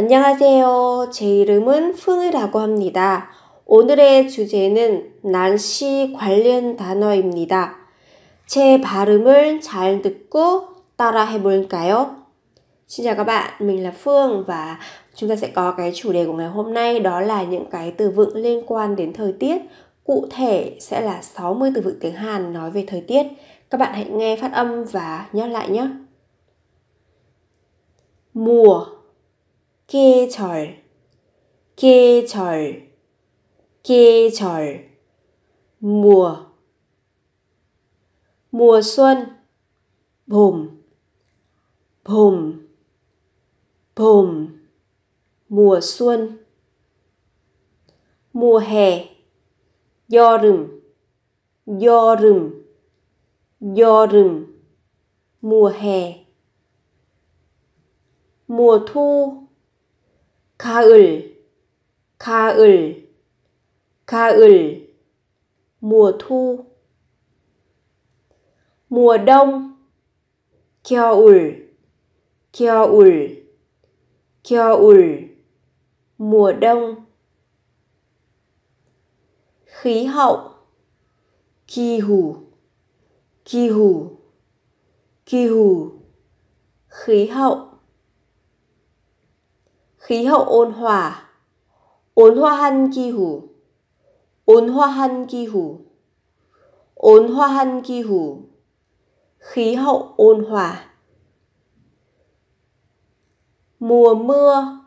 안녕하세요. 제 이름은 풍이라고 합니다. 오늘의 주제는 날씨 관련 단어입니다. 제 발음을 잘 듣고 따라해 볼까요? Xin chào các bạn, mình là Phương và chúng ta sẽ có cái chủ đề của ngày hôm nay đó là những cái từ vựng liên quan đến thời tiết. Cụ thể sẽ là 60 từ vựng tiếng Hàn nói về thời tiết. Các bạn hãy nghe phát âm và nhớ lại nhé. Mùa 계절, 계절, 계절, mùa, mùa xuân, bồm, bồm, bồm, mùa xuân, mùa hè, 여름, 여름, 여름, mùa hè, mùa thu, 가을, 가을, 가을, mùa thu. Mùa đông, 겨울, 겨울, 겨울, mùa đông. Khí hậu, 기후, 기후, 기후, khí hậu khí hậu ôn hòa ôn hoa hăn kỳ hủ ôn hoa hăn kỳ hủ ôn hoa hăn kỳ hủ khí hậu ôn hòa mùa mưa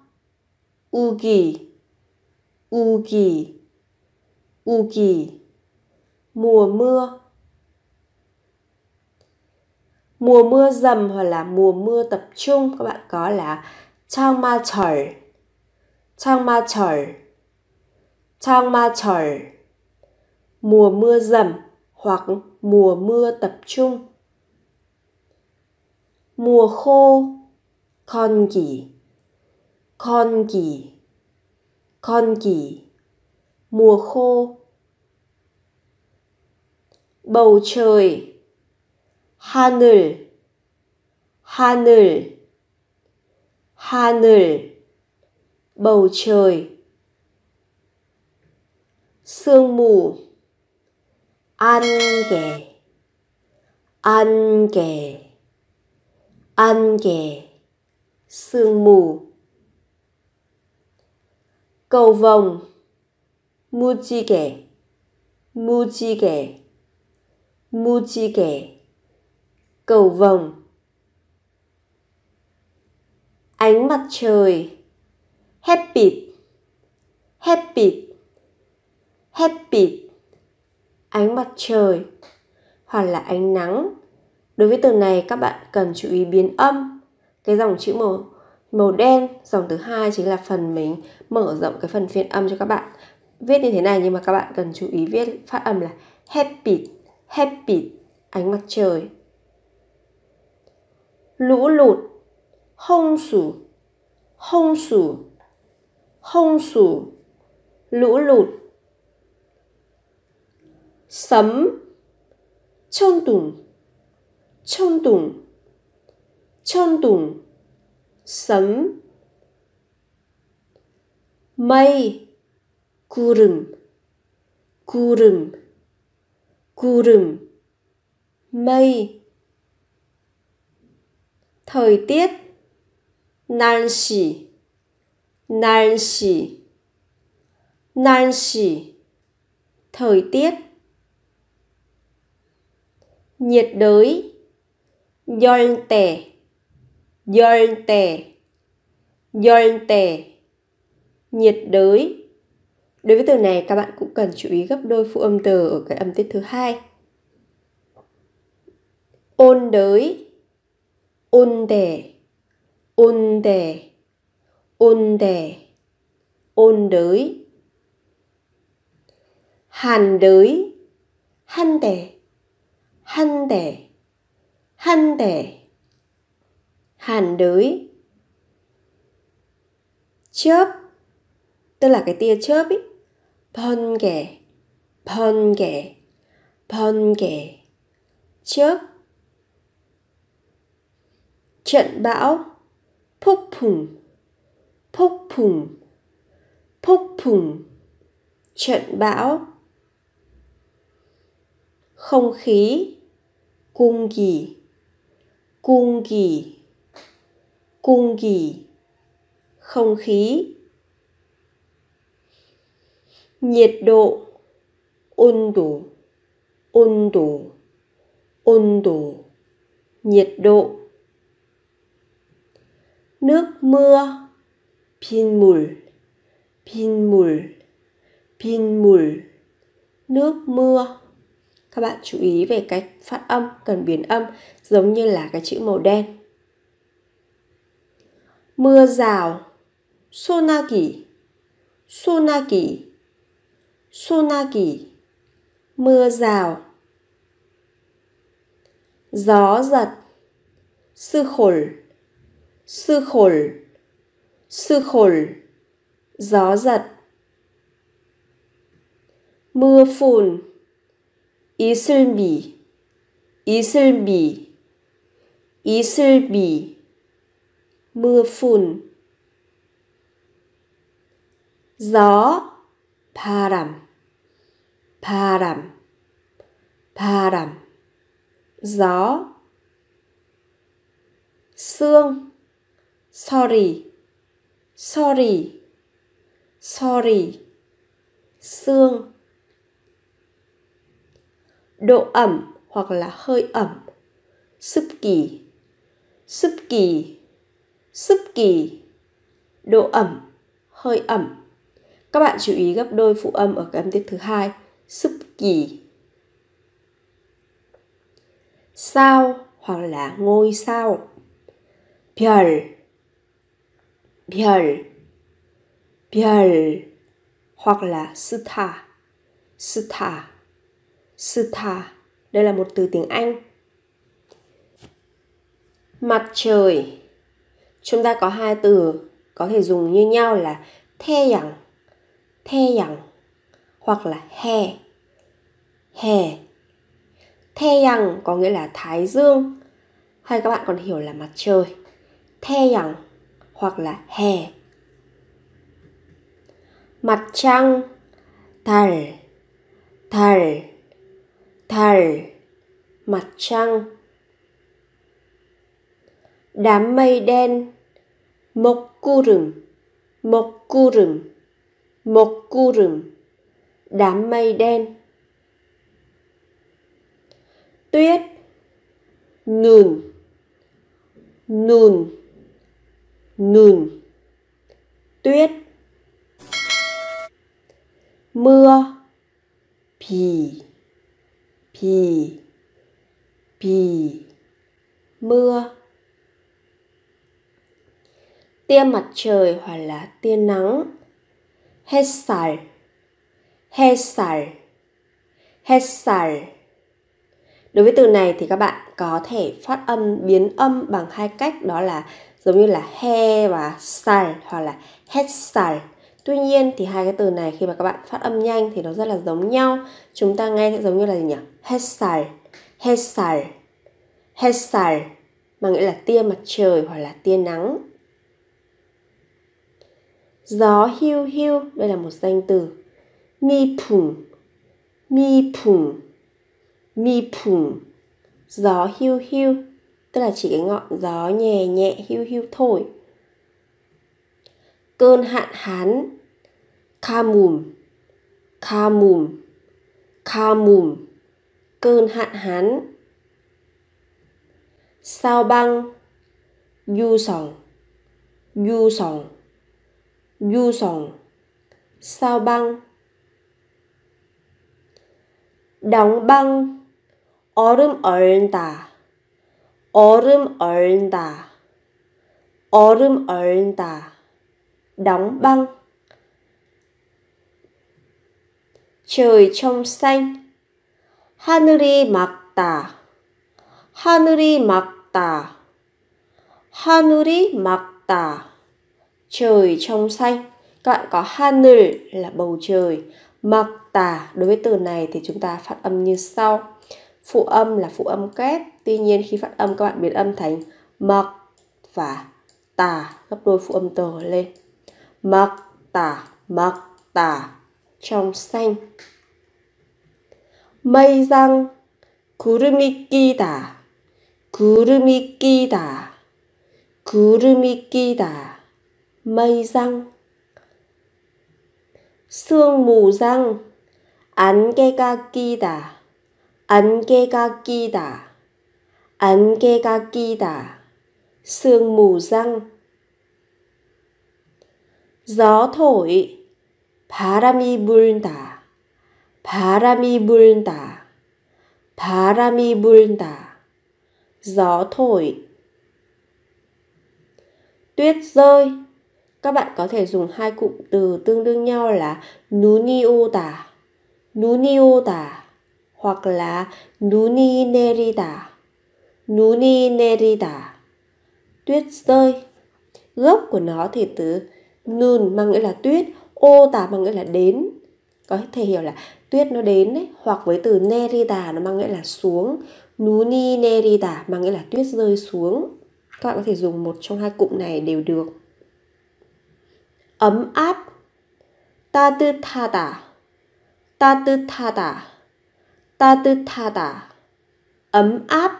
u kỳ u kỳ u kỳ mùa mưa mùa mưa dầm hoặc là mùa mưa tập trung các bạn có là 장마철 장마철 장마철 mùa mưa dầm hoặc mùa mưa tập trung mùa khô con kỳ con kỳ con kỳ mùa khô bầu trời 하늘 하늘 하늘 bầu trời sương mù ăn kè ăn kè ăn kè sương mù cầu vồng mu chi kè mu chi kè mu chi kè cầu vồng ánh mặt trời happy happy happy ánh mặt trời hoặc là ánh nắng đối với từ này các bạn cần chú ý biến âm cái dòng chữ màu màu đen dòng thứ hai chính là phần mình mở rộng cái phần phiên âm cho các bạn viết như thế này nhưng mà các bạn cần chú ý viết phát âm là happy happy ánh mặt trời lũ lụt hông sủ hông sủ hông sủ lũ lụt sấm chôn tùng chôn tùng chôn tùng sấm mây 구름 구름 구름 mây thời tiết 날씨 날씨 날씨 thời tiết nhiệt đới 열대 열대 열대 nhiệt đới đối với từ này các bạn cũng cần chú ý gấp đôi phụ âm từ ở cái âm tiết thứ hai ôn đới ôn đề ôn đề ôn đề ôn đới hàn đới hàn đề hàn đề hàn đề hàn đới chớp tức là cái tia chớp ấy, pon kẻ pon kẻ pon kẻ chớp trận bão 폭풍, 폭풍, 폭풍, trận bão. Không khí, cung kỳ, cung kỳ, cung kỳ, không khí. Nhiệt độ, ôn đủ, ôn đủ, ôn đủ, nhiệt độ nước mưa 빗물 빗물 빗물 nước mưa các bạn chú ý về cách phát âm cần biến âm giống như là cái chữ màu đen mưa rào sonagi sonagi sonagi mưa rào gió giật sư khổl sư khổl sư khổl gió giật mưa phùn 이슬비 이슬비 이슬비 mưa phùn gió 바람 바람 바람 gió xương sorry sorry sorry xương độ ẩm hoặc là hơi ẩm súp kỳ súp kỳ súp kỳ độ ẩm hơi ẩm các bạn chú ý gấp đôi phụ âm ở cái âm tiết thứ hai súp kỳ sao hoặc là ngôi sao Pjol 별, 별 hoặc là star, star, star. Đây là một từ tiếng Anh. Mặt trời. Chúng ta có hai từ có thể dùng như nhau là the yang, the yang hoặc là hè, hè. The yang có nghĩa là thái dương hay các bạn còn hiểu là mặt trời. The yang hoặc là hè mặt trăng 달달달 mặt trăng đám mây đen một 구름 một 구름 một 구름 đám mây đen tuyết nùn nùn Nun Tuyết Mưa Pì Pì Pì Mưa Tia mặt trời hoặc là tia nắng Hessal Hessal Hessal Đối với từ này thì các bạn có thể phát âm biến âm bằng hai cách đó là giống như là he và sal hoặc là hết sal tuy nhiên thì hai cái từ này khi mà các bạn phát âm nhanh thì nó rất là giống nhau chúng ta nghe sẽ giống như là gì nhỉ hết sal hết sal hết sal mà nghĩa là tia mặt trời hoặc là tia nắng gió hiu hiu đây là một danh từ mi phùng mi phùng mi phùng gió hiu hiu tức là chỉ cái ngọn gió nhẹ nhẹ hưu hưu thổi cơn hạn hán kha mùm kha mùm kha mùm cơn hạn hán sao băng du sòng du sòng du sòng sao băng đóng băng 얼음 얼다 얼음 얼다 얼음 얼다 đóng băng trời trong xanh 하늘이 막다 하늘이 막다 하늘이 막다 trời trong xanh các bạn có hanul là bầu trời mặc tà đối với từ này thì chúng ta phát âm như sau Phụ âm là phụ âm kép, tuy nhiên khi phát âm các bạn biến âm thành mặc và tà gấp đôi phụ âm tờ lên. Mặc tà, mặc tà, trong xanh. Mây răng, 구름이 끼다, 구름이 끼다, 구름이 끼다, mây răng. Sương mù răng, 안개가 끼다, 안개가 끼다 안개가 끼다 sương mù răng gió thổi 바람이 불다 바람이 불다 바람이 불다 gió thổi tuyết rơi các bạn có thể dùng hai cụm từ tương đương nhau là nuniota nuniota hoặc là 눈이 내리다. 눈이 내리다. Tuyết rơi. Gốc của nó thì từ nun mang nghĩa là tuyết, ô tả mang nghĩa là đến. Có thể hiểu là tuyết nó đến ấy, hoặc với từ nerida nó mang nghĩa là xuống. Nuni nerida mang nghĩa là tuyết rơi xuống. Các bạn có thể dùng một trong hai cụm này đều được. Ấm áp. Ta tư tha tả. Ta tư tha tả ta tư tha 따뜻하다 ấm áp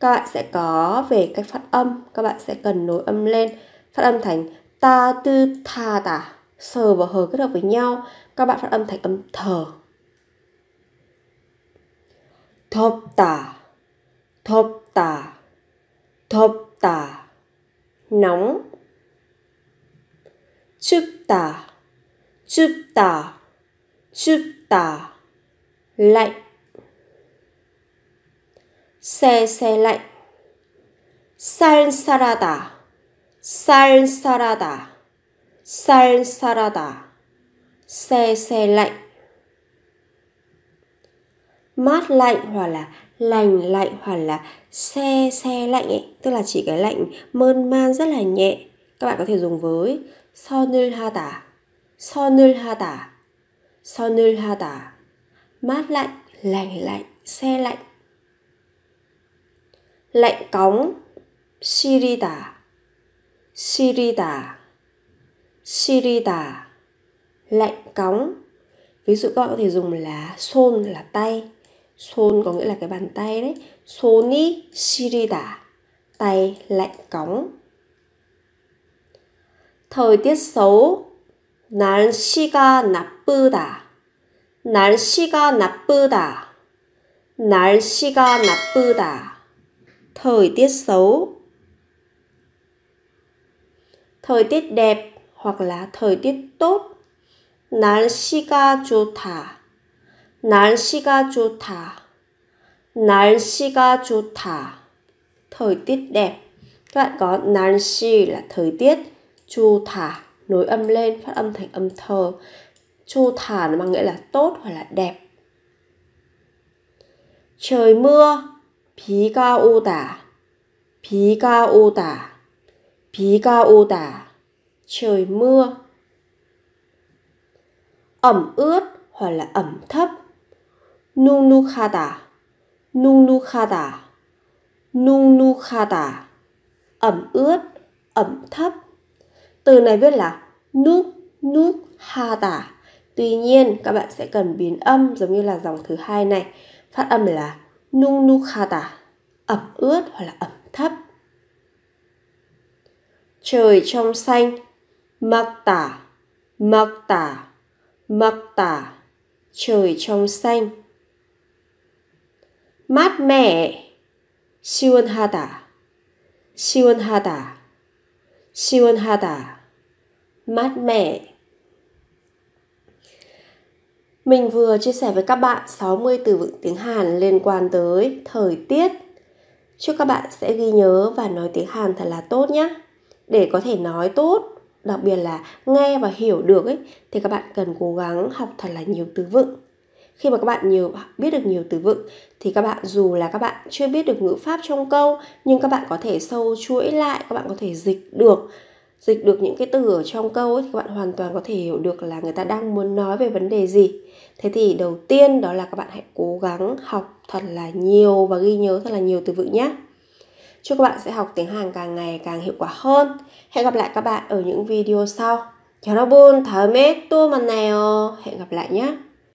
các bạn sẽ có về cách phát âm các bạn sẽ cần nối âm lên phát âm thành ta tư tha tả sờ và hờ kết hợp với nhau các bạn phát âm thành âm thở thộp tả thộp tả thộp tả nóng chụp tả chụp tả chụp tả lạnh xe xe lạnh 쌀쌀하다 쌀쌀하다 쌀쌀하다 xe xe lạnh mát lạnh hoặc là lành lạnh hoặc là xe xe lạnh ấy tức là chỉ cái lạnh mơn man rất là nhẹ các bạn có thể dùng với sonul hata sonul hata sonul hata mát lạnh lành lạnh xe lạnh lạnh cóng sirita sirita sirita lạnh cóng ví dụ các bạn có thể dùng là son là tay son có nghĩa là cái bàn tay đấy soni sirita tay lạnh cóng thời tiết xấu 날씨가 나쁘다 날씨가 나쁘다 날씨가 나쁘다 thời tiết xấu thời tiết đẹp hoặc là thời tiết tốt 날씨가 좋다 날씨가 좋다 날씨가 좋다 thời tiết đẹp các bạn có 날씨 là thời tiết chu thả nối âm lên phát âm thành âm thờ chu thả nó mang nghĩa là tốt hoặc là đẹp trời mưa 비가 오다, 비가 오다, 비가 오다, trời mưa. Ẩm ướt hoặc là ẩm thấp. nung nung nu nu Nunukada, nunukada, nunukada, ẩm ướt, ẩm thấp. Từ này viết là nuk, nuk, hada. Tuy nhiên, các bạn sẽ cần biến âm giống như là dòng thứ hai này. Phát âm là nung nukhata ẩm ướt hoặc là ẩm thấp trời trong xanh mặc tả mặc tả mặc tả trời trong xanh mát mẻ siwon hata siwon hata siwon hata mát mẻ mình vừa chia sẻ với các bạn 60 từ vựng tiếng Hàn liên quan tới thời tiết. Chúc các bạn sẽ ghi nhớ và nói tiếng Hàn thật là tốt nhé. Để có thể nói tốt, đặc biệt là nghe và hiểu được ấy, thì các bạn cần cố gắng học thật là nhiều từ vựng. Khi mà các bạn nhiều biết được nhiều từ vựng thì các bạn dù là các bạn chưa biết được ngữ pháp trong câu nhưng các bạn có thể sâu chuỗi lại, các bạn có thể dịch được dịch được những cái từ ở trong câu ấy, thì các bạn hoàn toàn có thể hiểu được là người ta đang muốn nói về vấn đề gì thế thì đầu tiên đó là các bạn hãy cố gắng học thật là nhiều và ghi nhớ thật là nhiều từ vựng nhé chúc các bạn sẽ học tiếng hàn càng ngày càng hiệu quả hơn hẹn gặp lại các bạn ở những video sau 여러분 다음에 또 만나요. hẹn gặp lại nhé.